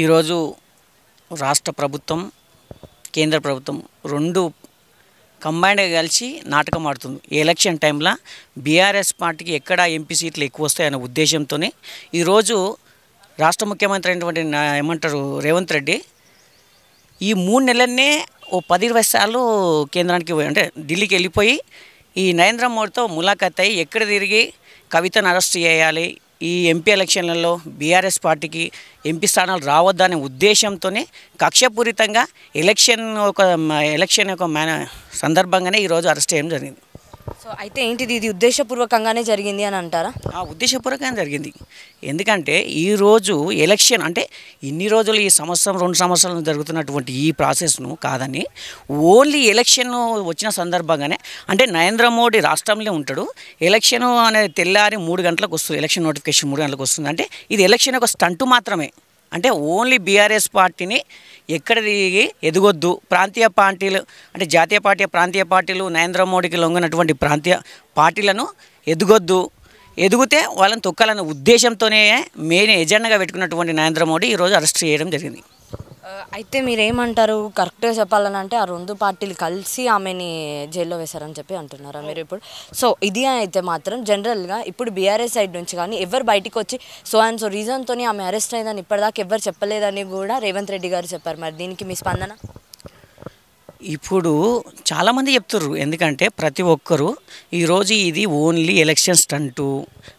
ఈరోజు రాష్ట్ర ప్రభుత్వం కేంద్ర ప్రభుత్వం రెండు కంబైన్డ్గా కలిసి నాటకం ఆడుతుంది ఎలక్షన్ టైంలో బీఆర్ఎస్ పార్టీకి ఎక్కడ ఎంపీ సీట్లు ఎక్కువ వస్తాయనే ఉద్దేశంతోనే ఈరోజు రాష్ట్ర ముఖ్యమంత్రి అయినటువంటి ఏమంటారు రేవంత్ రెడ్డి ఈ మూడు నెలలనే ఓ పది ఇరవై సార్లు కేంద్రానికి అంటే ఢిల్లీకి వెళ్ళిపోయి ఈ నరేంద్ర మోడీతో ములాఖాత్ అయ్యి ఎక్కడ తిరిగి కవితను అరెస్ట్ చేయాలి ఈ ఎంపీ ఎలక్షన్లలో బీఆర్ఎస్ పార్టీకి ఎంపీ స్థానాలు రావద్దనే ఉద్దేశంతోనే కక్షపూరితంగా ఎలక్షన్ ఒక ఎలక్షన్ యొక్క మేన సందర్భంగానే ఈరోజు అరెస్ట్ చేయడం జరిగింది సో అయితే ఏంటిది ఇది ఉద్దేశపూర్వకంగానే జరిగింది అని అంటారా ఉద్దేశపూర్వకంగా జరిగింది ఎందుకంటే ఈరోజు ఎలక్షన్ అంటే ఇన్ని రోజులు ఈ సంవత్సరం రెండు సంవత్సరాలు జరుగుతున్నటువంటి ఈ ప్రాసెస్ను కాదని ఓన్లీ ఎలక్షన్ వచ్చిన సందర్భంగానే అంటే నరేంద్ర మోడీ రాష్ట్రంలో ఉంటాడు ఎలక్షన్ అనేది తెల్లారి మూడు గంటలకు వస్తుంది ఎలక్షన్ నోటిఫికేషన్ మూడు గంటలకు వస్తుంది అంటే ఇది ఎలక్షన్ ఒక స్టంటు మాత్రమే అంటే ఓన్లీ బీఆర్ఎస్ పార్టీని ఎక్కడ దిగి ఎదగొద్దు ప్రాంతీయ పార్టీలు అంటే జాతీయ పార్టీ ప్రాంతీయ పార్టీలు నరేంద్ర మోడీకి లొంగినటువంటి ప్రాంతీయ పార్టీలను ఎదగొద్దు ఎదిగితే వాళ్ళని తొక్కాలనే ఉద్దేశంతోనే మెయిన్ ఎజెండాగా పెట్టుకున్నటువంటి నరేంద్ర మోడీ ఈరోజు అరెస్ట్ చేయడం జరిగింది అయితే మీరేమంటారు కరెక్ట్గా చెప్పాలని అంటే ఆ రెండు పార్టీలు కలిసి ఆమెని జైల్లో వేశారని చెప్పి అంటున్నారు మీరు ఇప్పుడు సో ఇది అయితే మాత్రం జనరల్గా ఇప్పుడు బీఆర్ఎస్ సైడ్ నుంచి కానీ ఎవరు బయటకు వచ్చి సో అండ్ సో రీజన్తో ఆమె అరెస్ట్ అయిందని ఇప్పటిదాకా ఎవరు చెప్పలేదని కూడా రేవంత్ రెడ్డి గారు చెప్పారు మరి దీనికి మీ స్పందన ఇప్పుడు చాలామంది చెప్తున్నారు ఎందుకంటే ప్రతి ఒక్కరూ ఈరోజు ఇది ఓన్లీ ఎలక్షన్ స్టంటు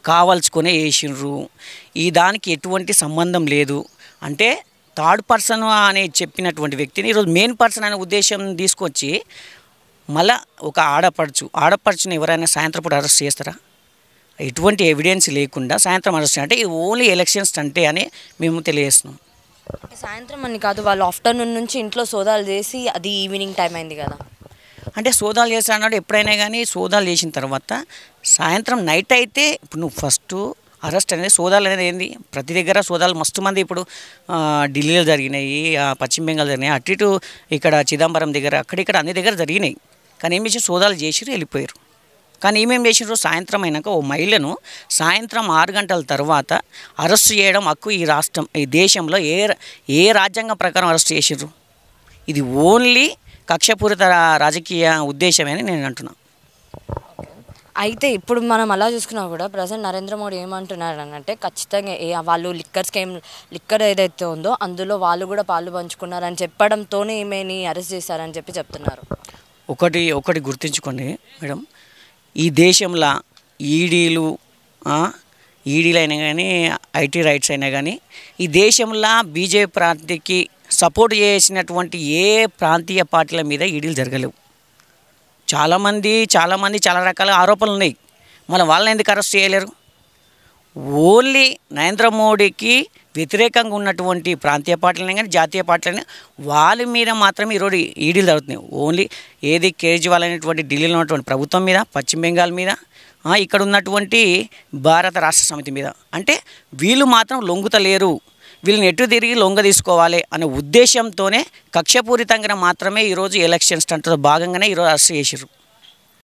కావలసుకునే వేసినరు ఈ దానికి ఎటువంటి సంబంధం లేదు అంటే థర్డ్ పర్సన్ అని చెప్పినటువంటి వ్యక్తిని ఈరోజు మెయిన్ పర్సన్ అనే ఉద్దేశం తీసుకొచ్చి మళ్ళా ఒక ఆడపడుచు ఆడపడుచుని ఎవరైనా సాయంత్రం పూట అరెస్ట్ చేస్తారా ఎటువంటి ఎవిడెన్స్ లేకుండా సాయంత్రం అరెస్ట్ అంటే ఇది ఓన్లీ ఎలక్షన్స్ అంటే అని మేము తెలియజేస్తున్నాం సాయంత్రం అని కాదు వాళ్ళు ఆఫ్టర్నూన్ నుంచి ఇంట్లో సోదాలు చేసి అది ఈవినింగ్ టైం అయింది కదా అంటే సోదాలు చేస్తాడు ఎప్పుడైనా కానీ సోదాలు చేసిన తర్వాత సాయంత్రం నైట్ అయితే ఇప్పుడు నువ్వు ఫస్ట్ అరెస్ట్ అనేది సోదాలు అనేది ఏంది ప్రతి దగ్గర సోదాలు మస్తు మంది ఇప్పుడు ఢిల్లీలో జరిగినాయి పశ్చిమ బెంగాల్ జరిగినాయి అటు ఇటు ఇక్కడ చిదంబరం దగ్గర అక్కడిక్కడ అన్ని దగ్గర జరిగినాయి కానీ ఏం చేసి సోదాలు చేసిరు వెళ్ళిపోయారు కానీ ఏమేం చేసినారు సాయంత్రం అయినాక ఓ మహిళను సాయంత్రం ఆరు గంటల తర్వాత అరెస్ట్ చేయడం హక్కు ఈ రాష్ట్రం ఈ దేశంలో ఏ ఏ రాజ్యాంగం ప్రకారం అరెస్ట్ చేసినారు ఇది ఓన్లీ కక్షపూరిత రాజకీయ ఉద్దేశమే నేను అంటున్నాను అయితే ఇప్పుడు మనం అలా చూసుకున్నా కూడా ప్రజెంట్ నరేంద్ర మోడీ ఏమంటున్నారు అంటే ఖచ్చితంగా ఏ వాళ్ళు లిక్కర్ స్కీమ్ లిక్కర్ ఏదైతే ఉందో అందులో వాళ్ళు కూడా పాలు పంచుకున్నారని చెప్పడంతోనే ఈమెని అరెస్ట్ చేశారని చెప్పి చెప్తున్నారు ఒకటి ఒకటి గుర్తించుకోండి మేడం ఈ దేశంలో ఈడీలు ఈడీలు అయినా కానీ ఐటీ రైట్స్ అయినా కానీ ఈ దేశంలో బీజేపీ ప్రాంతానికి సపోర్ట్ చేసినటువంటి ఏ ప్రాంతీయ పార్టీల మీద ఈడీలు జరగలేవు చాలామంది చాలామంది చాలా రకాల ఆరోపణలు ఉన్నాయి మన వాళ్ళని ఎందుకు అరెస్ట్ చేయలేరు ఓన్లీ నరేంద్ర మోడీకి వ్యతిరేకంగా ఉన్నటువంటి ప్రాంతీయ పార్టీలని కానీ జాతీయ పార్టీలనే వాళ్ళ మీద మాత్రమే ఈరోజు ఈడీలు జరుగుతున్నాయి ఓన్లీ ఏది కేజ్రీవాల్ అనేటువంటి ఢిల్లీలో ఉన్నటువంటి ప్రభుత్వం మీద పశ్చిమ బెంగాల్ మీద ఇక్కడ ఉన్నటువంటి భారత రాష్ట్ర సమితి మీద అంటే వీళ్ళు మాత్రం లొంగుతలేరు వీళ్ళని ఎటు తిరిగి లొంగ తీసుకోవాలి అనే ఉద్దేశంతోనే కక్షపూరితంగా మాత్రమే ఈరోజు ఎలక్షన్ స్టంట్లో భాగంగానే ఈరోజు అరెస్ట్ చేసిర్రు